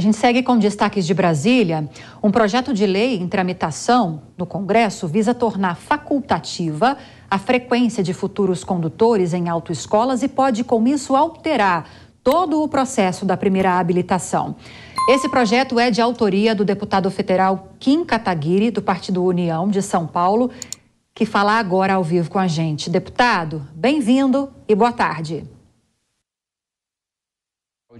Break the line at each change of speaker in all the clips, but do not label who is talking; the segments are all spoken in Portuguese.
A gente segue com destaques de Brasília. Um projeto de lei em tramitação no Congresso visa tornar facultativa a frequência de futuros condutores em autoescolas e pode, com isso, alterar todo o processo da primeira habilitação. Esse projeto é de autoria do deputado federal Kim Kataguiri, do Partido União de São Paulo, que fala agora ao vivo com a gente. Deputado, bem-vindo e boa tarde.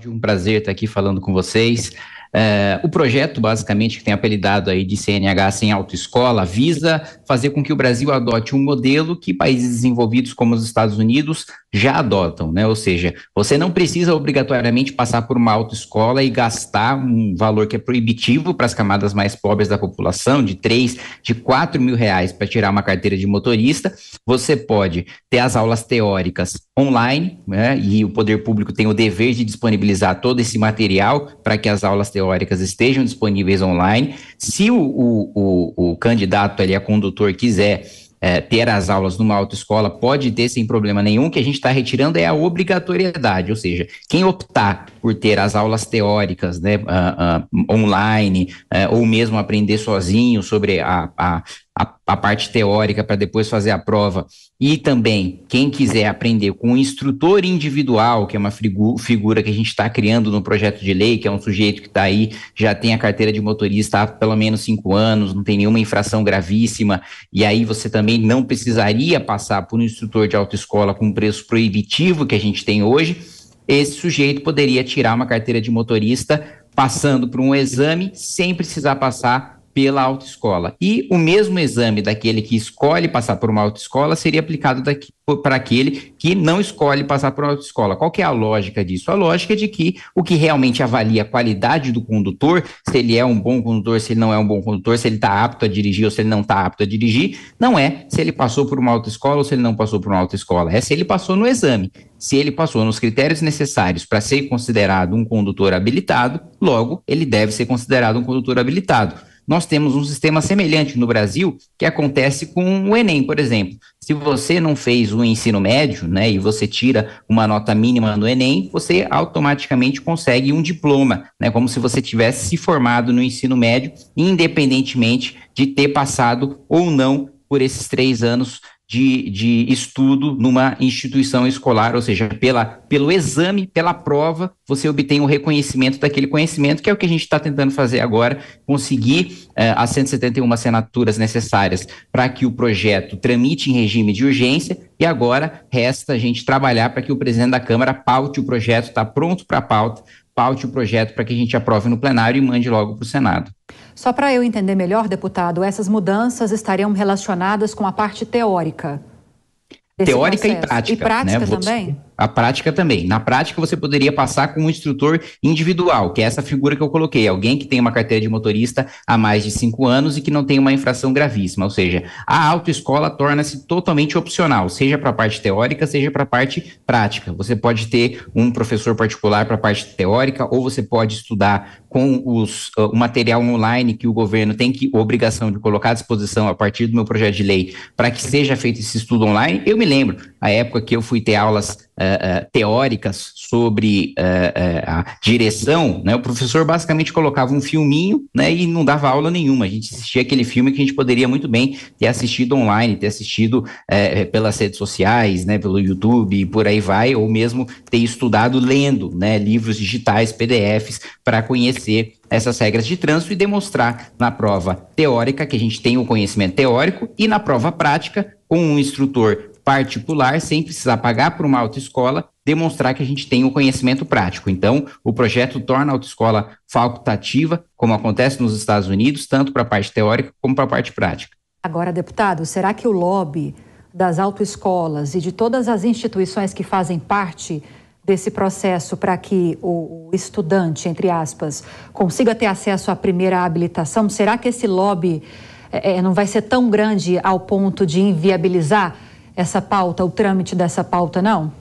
É um prazer estar aqui falando com vocês. É, o projeto, basicamente, que tem apelidado aí de CNH sem autoescola, visa fazer com que o Brasil adote um modelo que países desenvolvidos como os Estados Unidos já adotam, né? Ou seja, você não precisa obrigatoriamente passar por uma autoescola e gastar um valor que é proibitivo para as camadas mais pobres da população, de três, de quatro mil reais para tirar uma carteira de motorista. Você pode ter as aulas teóricas online, né? E o poder público tem o dever de disponibilizar todo esse material para que as aulas teóricas estejam disponíveis online. Se o, o, o, o candidato ali, a condutor, quiser é, ter as aulas numa autoescola pode ter sem problema nenhum. O que a gente está retirando é a obrigatoriedade, ou seja, quem optar por ter as aulas teóricas né, uh, uh, online uh, ou mesmo aprender sozinho sobre a, a, a, a parte teórica para depois fazer a prova, e também quem quiser aprender com o um instrutor individual, que é uma figu figura que a gente está criando no projeto de lei, que é um sujeito que está aí, já tem a carteira de motorista há pelo menos cinco anos, não tem nenhuma infração gravíssima, e aí você também não precisaria passar por um instrutor de autoescola com preço proibitivo que a gente tem hoje. Esse sujeito poderia tirar uma carteira de motorista passando por um exame sem precisar passar pela autoescola. E o mesmo exame daquele que escolhe passar por uma autoescola seria aplicado para aquele que não escolhe passar por uma autoescola. Qual é a lógica disso? A lógica é de que o que realmente avalia a qualidade do condutor, se ele é um bom condutor, se ele não é um bom condutor, se ele está apto a dirigir ou se ele não está apto a dirigir, não é se ele passou por uma autoescola ou se ele não passou por uma autoescola, é se ele passou no exame. Se ele passou nos critérios necessários para ser considerado um condutor habilitado, logo ele deve ser considerado um condutor habilitado nós temos um sistema semelhante no Brasil que acontece com o Enem, por exemplo. Se você não fez o ensino médio, né, e você tira uma nota mínima no Enem, você automaticamente consegue um diploma, né, como se você tivesse se formado no ensino médio, independentemente de ter passado ou não por esses três anos de, de estudo numa instituição escolar, ou seja, pela, pelo exame, pela prova, você obtém o reconhecimento daquele conhecimento, que é o que a gente está tentando fazer agora, conseguir eh, as 171 assinaturas necessárias para que o projeto tramite em regime de urgência, e agora resta a gente trabalhar para que o presidente da Câmara paute o projeto, está pronto para pauta, paute o projeto para que a gente aprove no plenário e mande logo para o Senado.
Só para eu entender melhor, deputado, essas mudanças estariam relacionadas com a parte teórica.
Teórica processo. e prática. E prática né? também? A prática também. Na prática, você poderia passar com um instrutor individual, que é essa figura que eu coloquei, alguém que tem uma carteira de motorista há mais de cinco anos e que não tem uma infração gravíssima. Ou seja, a autoescola torna-se totalmente opcional, seja para a parte teórica, seja para a parte prática. Você pode ter um professor particular para a parte teórica, ou você pode estudar com os, ah, o material online que o governo tem que obrigação de colocar à disposição a partir do meu projeto de lei para que seja feito esse estudo online, eu me lembro, a época que eu fui ter aulas uh, uh, teóricas sobre uh, a direção, né, o professor basicamente colocava um filminho né, e não dava aula nenhuma. A gente assistia aquele filme que a gente poderia muito bem ter assistido online, ter assistido eh, eh, pelas redes sociais, né, pelo YouTube e por aí vai, ou mesmo ter estudado lendo né, livros digitais, PDFs, para conhecer obedecer essas regras de trânsito e demonstrar na prova teórica que a gente tem o conhecimento teórico e na prova prática com um instrutor particular, sem precisar pagar por uma autoescola, demonstrar que a gente tem o conhecimento prático. Então, o projeto torna a autoescola facultativa, como acontece nos Estados Unidos, tanto para a parte teórica como para a parte prática.
Agora, deputado, será que o lobby das autoescolas e de todas as instituições que fazem parte desse processo para que o estudante, entre aspas, consiga ter acesso à primeira habilitação? Será que esse lobby é, é, não vai ser tão grande ao ponto de inviabilizar essa pauta, o trâmite dessa pauta, não?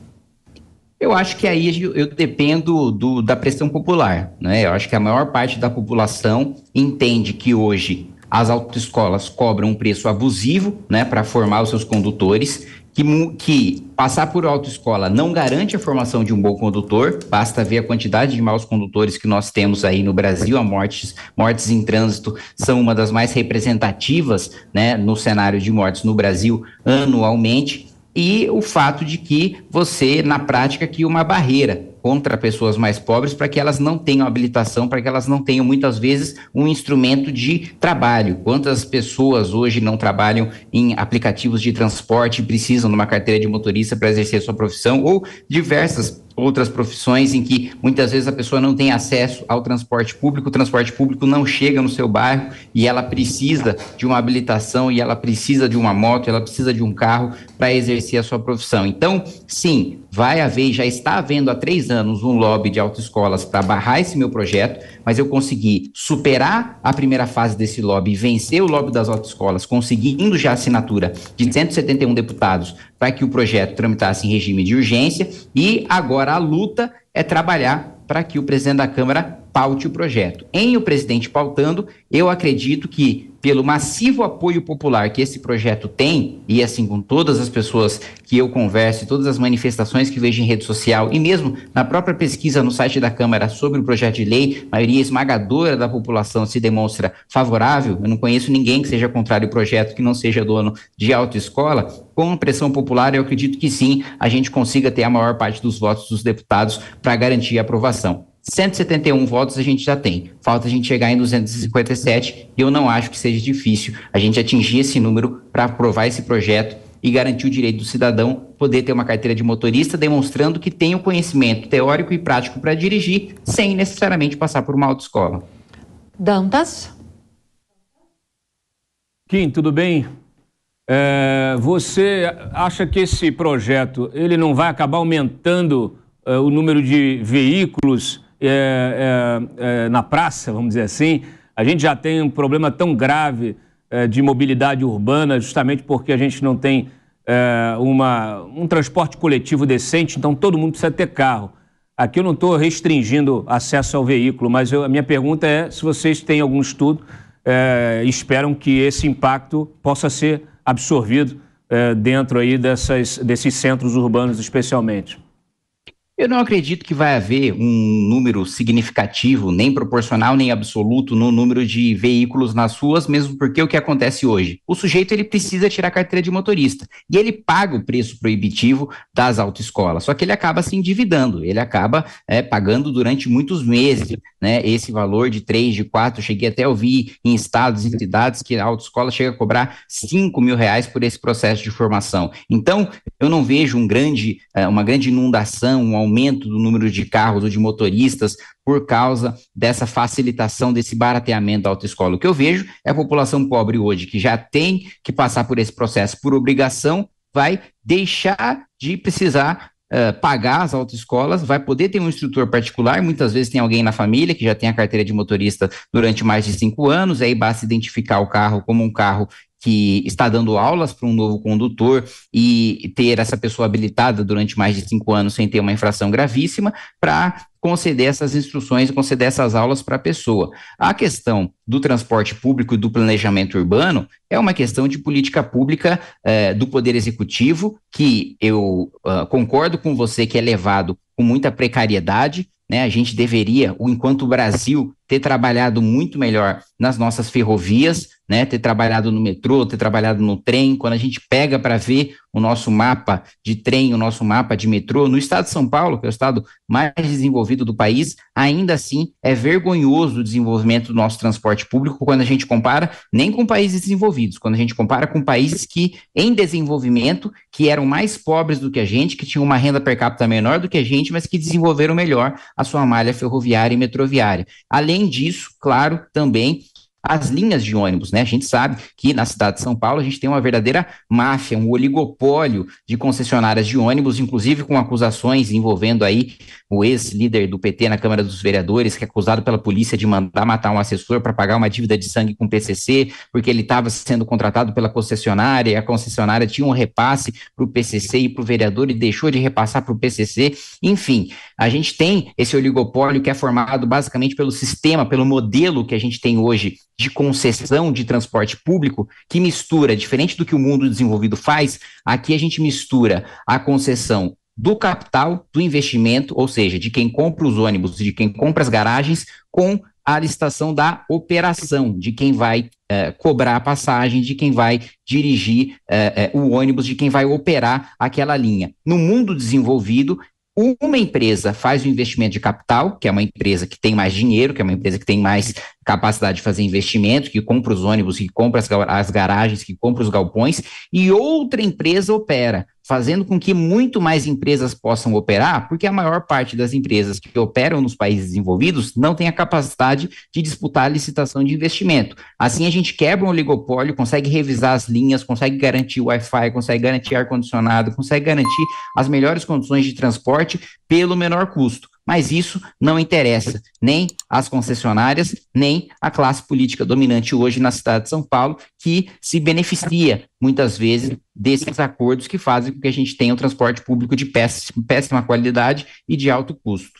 Eu acho que aí eu dependo do, da pressão popular, né? Eu acho que a maior parte da população entende que hoje as autoescolas cobram um preço abusivo, né, para formar os seus condutores que, que passar por autoescola não garante a formação de um bom condutor, basta ver a quantidade de maus condutores que nós temos aí no Brasil, a mortes, mortes em trânsito são uma das mais representativas né, no cenário de mortes no Brasil anualmente, e o fato de que você, na prática, cria uma barreira contra pessoas mais pobres para que elas não tenham habilitação, para que elas não tenham muitas vezes um instrumento de trabalho. Quantas pessoas hoje não trabalham em aplicativos de transporte, precisam de uma carteira de motorista para exercer sua profissão ou diversas outras profissões em que muitas vezes a pessoa não tem acesso ao transporte público, o transporte público não chega no seu bairro e ela precisa de uma habilitação e ela precisa de uma moto, ela precisa de um carro para exercer a sua profissão. Então, sim, vai haver, já está havendo há três anos um lobby de autoescolas para barrar esse meu projeto, mas eu consegui superar a primeira fase desse lobby, vencer o lobby das autoescolas, conseguindo já a assinatura de 171 deputados para que o projeto tramitasse em regime de urgência e agora a luta é trabalhar para que o presidente da Câmara paute o projeto. Em o presidente pautando, eu acredito que, pelo massivo apoio popular que esse projeto tem, e assim com todas as pessoas que eu converso, todas as manifestações que vejo em rede social, e mesmo na própria pesquisa no site da Câmara sobre o projeto de lei, a maioria esmagadora da população se demonstra favorável. Eu não conheço ninguém que seja contrário ao projeto, que não seja dono de autoescola. Com pressão popular, eu acredito que sim, a gente consiga ter a maior parte dos votos dos deputados para garantir a aprovação. 171 votos a gente já tem, falta a gente chegar em 257 e eu não acho que seja difícil a gente atingir esse número para aprovar esse projeto e garantir o direito do cidadão poder ter uma carteira de motorista, demonstrando que tem o conhecimento teórico e prático para dirigir, sem necessariamente passar por uma autoescola.
Dantas?
Kim, tudo bem? É, você acha que esse projeto ele não vai acabar aumentando é, o número de veículos é, é, é, na praça, vamos dizer assim. A gente já tem um problema tão grave é, de mobilidade urbana, justamente porque a gente não tem é, uma, um transporte coletivo decente, então todo mundo precisa ter carro. Aqui eu não estou restringindo acesso ao veículo, mas eu, a minha pergunta é se vocês têm algum estudo, é, esperam que esse impacto possa ser absorvido é, dentro aí dessas, desses centros urbanos especialmente. Eu não acredito que vai haver um número significativo, nem proporcional, nem absoluto no número de veículos nas ruas, mesmo porque é o que acontece hoje? O sujeito ele precisa tirar a carteira de motorista e ele paga o preço proibitivo das autoescolas, só que ele acaba se endividando, ele acaba é, pagando durante muitos meses né, esse valor de 3, de 4, cheguei até a ouvir em estados, em cidades que a autoescola chega a cobrar 5 mil reais por esse processo de formação. Então, eu não vejo um grande, é, uma grande inundação, um aumento do número de carros ou de motoristas por causa dessa facilitação, desse barateamento da autoescola. O que eu vejo é a população pobre hoje, que já tem que passar por esse processo por obrigação, vai deixar de precisar Uh, pagar as autoescolas, vai poder ter um instrutor particular, muitas vezes tem alguém na família que já tem a carteira de motorista durante mais de cinco anos, aí basta identificar o carro como um carro que está dando aulas para um novo condutor e ter essa pessoa habilitada durante mais de cinco anos sem ter uma infração gravíssima, para conceder essas instruções, conceder essas aulas para a pessoa. A questão do transporte público e do planejamento urbano é uma questão de política pública eh, do Poder Executivo, que eu uh, concordo com você que é levado com muita precariedade, né, a gente deveria, enquanto Brasil, ter trabalhado muito melhor nas nossas ferrovias, né? Ter trabalhado no metrô, ter trabalhado no trem. Quando a gente pega para ver o nosso mapa de trem, o nosso mapa de metrô, no estado de São Paulo, que é o estado mais desenvolvido do país, ainda assim é vergonhoso o desenvolvimento do nosso transporte público quando a gente compara nem com países desenvolvidos, quando a gente compara com países que em desenvolvimento, que eram mais pobres do que a gente, que tinham uma renda per capita menor do que a gente, mas que desenvolveram melhor a sua malha ferroviária e metroviária. Além disso, claro, também as linhas de ônibus, né? A gente sabe que na cidade de São Paulo a gente tem uma verdadeira máfia, um oligopólio de concessionárias de ônibus, inclusive com acusações envolvendo aí o ex-líder do PT na Câmara dos Vereadores, que é acusado pela polícia de mandar matar um assessor para pagar uma dívida de sangue com o PCC, porque ele estava sendo contratado pela concessionária e a concessionária tinha um repasse para o PCC e para o vereador e deixou de repassar para o PCC. Enfim, a gente tem esse oligopólio que é formado basicamente pelo sistema, pelo modelo que a gente tem hoje de concessão de transporte público que mistura, diferente do que o mundo desenvolvido faz, aqui a gente mistura a concessão do capital, do investimento, ou seja, de quem compra os ônibus de quem compra as garagens, com a licitação da operação, de quem vai eh, cobrar a passagem, de quem vai dirigir eh, eh, o ônibus, de quem vai operar aquela linha. No mundo desenvolvido, uma empresa faz o investimento de capital, que é uma empresa que tem mais dinheiro, que é uma empresa que tem mais capacidade de fazer investimento, que compra os ônibus, que compra as, garagens, que compra os galpões, e outra empresa opera fazendo com que muito mais empresas possam operar, porque a maior parte das empresas que operam nos países desenvolvidos não tem a capacidade de disputar a licitação de investimento. Assim, a gente quebra um oligopólio, consegue revisar as linhas, consegue garantir Wi-Fi, consegue garantir ar-condicionado, consegue garantir as melhores condições de transporte pelo menor custo. Mas isso não interessa nem às concessionárias, nem à classe política dominante hoje na cidade de São Paulo, que se beneficia muitas vezes desses acordos que fazem com que a gente tenha um transporte público de péssima, péssima qualidade e de alto custo.